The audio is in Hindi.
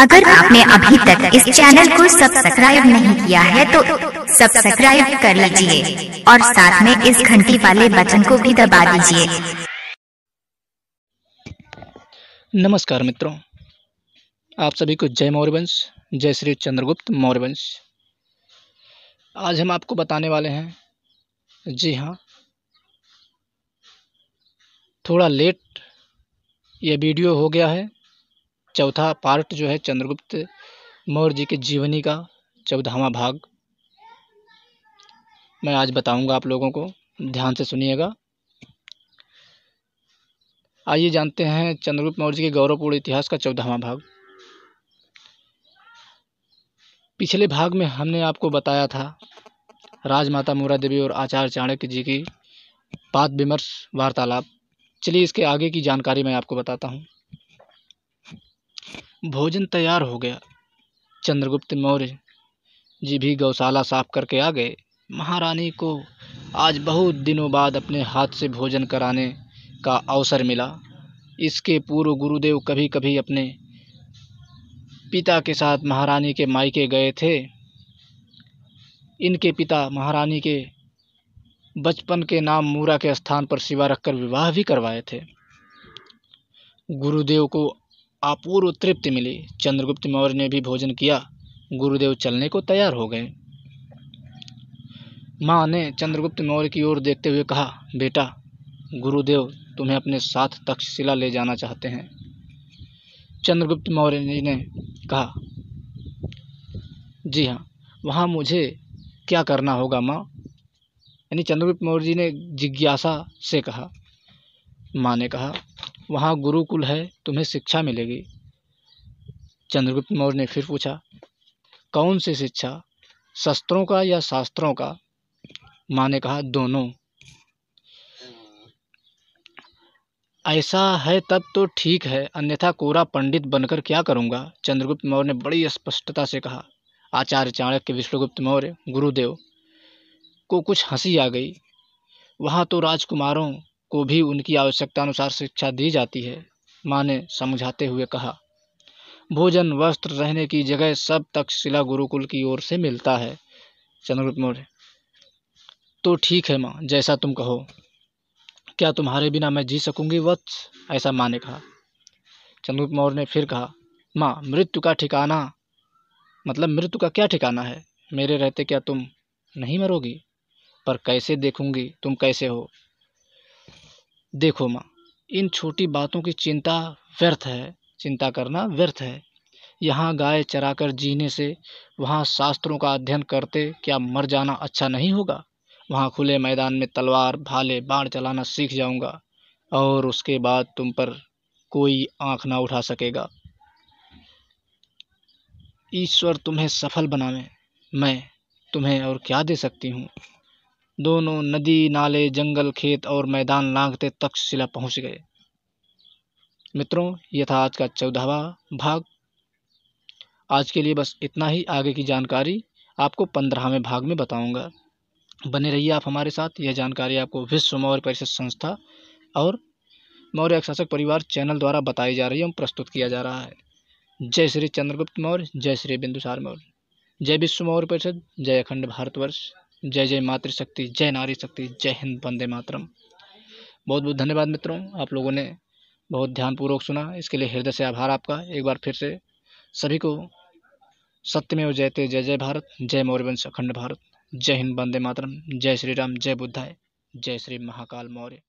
अगर आपने अभी तक इस चैनल को सब्सक्राइब नहीं किया है तो सब्सक्राइब कर लीजिए और साथ में इस घंटी वाले बटन को भी दबा दीजिए नमस्कार मित्रों आप सभी को जय मौर्यंश जय श्री चंद्रगुप्त मौर्यवंश आज हम आपको बताने वाले हैं जी हाँ थोड़ा लेट ये वीडियो हो गया है चौथा पार्ट जो है चंद्रगुप्त मौर्य जी के जीवनी का चौदहवा भाग मैं आज बताऊंगा आप लोगों को ध्यान से सुनिएगा आइए जानते हैं चंद्रगुप्त मौर्य जी के गौरवपूर्ण इतिहास का चौदहवा भाग पिछले भाग में हमने आपको बताया था राजमाता मोरा देवी और आचार्य चाणक्य जी की बात विमर्श वार्तालाप चलिए इसके आगे की जानकारी मैं आपको बताता हूँ भोजन तैयार हो गया चंद्रगुप्त मौर्य जी भी गौशाला साफ करके आ गए महारानी को आज बहुत दिनों बाद अपने हाथ से भोजन कराने का अवसर मिला इसके पूर्व गुरुदेव कभी कभी अपने पिता के साथ महारानी के मायके गए थे इनके पिता महारानी के बचपन के नाम मूरा के स्थान पर सिवा रखकर विवाह भी करवाए थे गुरुदेव को अपूर्व तृप्ति मिली चंद्रगुप्त मौर्य ने भी भोजन किया गुरुदेव चलने को तैयार हो गए माँ ने चंद्रगुप्त मौर्य की ओर देखते हुए कहा बेटा गुरुदेव तुम्हें अपने साथ तक्षशिला ले जाना चाहते हैं चंद्रगुप्त मौर्य जी ने कहा जी हाँ वहाँ मुझे क्या करना होगा माँ यानी चंद्रगुप्त मौर्य जी ने जिज्ञासा से कहा माँ ने कहा वहाँ गुरुकुल है तुम्हें शिक्षा मिलेगी चंद्रगुप्त मौर्य ने फिर पूछा कौन सी शिक्षा शस्त्रों का या शास्त्रों का माँ ने कहा दोनों ऐसा है तब तो ठीक है अन्यथा कोरा पंडित बनकर क्या करूँगा चंद्रगुप्त मौर्य ने बड़ी स्पष्टता से कहा आचार्य चाणक्य विष्णुगुप्त मौर्य गुरुदेव को कुछ हंसी आ गई वहाँ तो राजकुमारों को भी उनकी आवश्यकता अनुसार शिक्षा दी जाती है माँ ने समझाते हुए कहा भोजन वस्त्र रहने की जगह सब तक शिला गुरुकुल की ओर से मिलता है चंद्रगुप्त मौर्य तो ठीक है माँ जैसा तुम कहो क्या तुम्हारे बिना मैं जी सकूंगी वत्स ऐसा माँ ने कहा चंद्रगुप्त मौर्य ने फिर कहा माँ मृत्यु का ठिकाना मतलब मृत्यु का क्या ठिकाना है मेरे रहते क्या तुम नहीं मरोगी पर कैसे देखूंगी तुम कैसे हो देखो माँ इन छोटी बातों की चिंता व्यर्थ है चिंता करना व्यर्थ है यहाँ गाय चरा कर जीने से वहाँ शास्त्रों का अध्ययन करते क्या मर जाना अच्छा नहीं होगा वहाँ खुले मैदान में तलवार भाले बाढ़ चलाना सीख जाऊँगा और उसके बाद तुम पर कोई आँख ना उठा सकेगा ईश्वर तुम्हें सफल बनावे मैं तुम्हें और क्या दे सकती हूँ दोनों नदी नाले जंगल खेत और मैदान लांघते तक्षशिला पहुंच गए मित्रों यह था आज का चौदहवा भाग आज के लिए बस इतना ही आगे की जानकारी आपको पंद्रहवें भाग में बताऊंगा बने रहिए आप हमारे साथ यह जानकारी आपको विश्व मौर्य परिषद संस्था और मौर्य शासक परिवार चैनल द्वारा बताई जा रही है प्रस्तुत किया जा रहा है जय श्री चंद्रगुप्त मौर्य जय श्री बिंदुसार मौर्य जय विश्व मौर्य परिषद जय अखंड भारतवर्ष जय जय मातृशक्ति जय नारी शक्ति जय हिंद वंदे मातरम बहुत बहुत धन्यवाद मित्रों आप लोगों ने बहुत ध्यानपूर्वक सुना इसके लिए हृदय से आभार आपका एक बार फिर से सभी को सत्य में जयते जय जय भारत जय मौर्यवंश अखंड भारत जय हिंद वंदे मातरम जय श्री राम जय बुद्धाय जय श्री महाकाल मौर्य